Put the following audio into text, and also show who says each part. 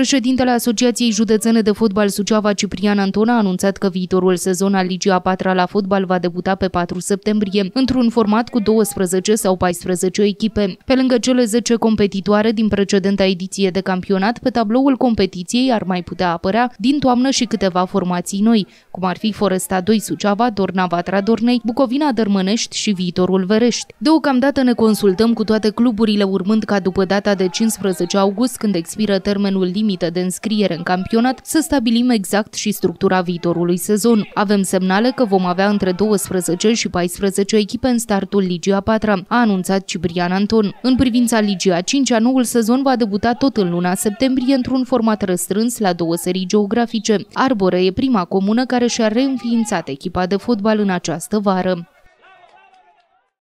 Speaker 1: Președintele Asociației Județene de Fotbal Suceava, Ciprian Anton, a anunțat că viitorul sezon al Ligii a patra la fotbal va debuta pe 4 septembrie, într-un format cu 12 sau 14 echipe. Pe lângă cele 10 competitoare din precedenta ediție de campionat, pe tabloul competiției ar mai putea apărea din toamnă și câteva formații noi, cum ar fi Foresta 2 Suceava, Dorna Vatra Dornei, Bucovina Dărmănești și viitorul Verești. Deocamdată ne consultăm cu toate cluburile urmând ca după data de 15 august, când expiră termenul limit limită de înscriere în campionat, să stabilim exact și structura viitorului sezon. Avem semnale că vom avea între 12 și 14 echipe în startul Ligia a 4 a anunțat Ciprian Anton. În privința Ligii a 5 noul sezon va debuta tot în luna septembrie într-un format răstrâns la două serii geografice. Arbore e prima comună care și-a reînființat echipa de fotbal în această vară.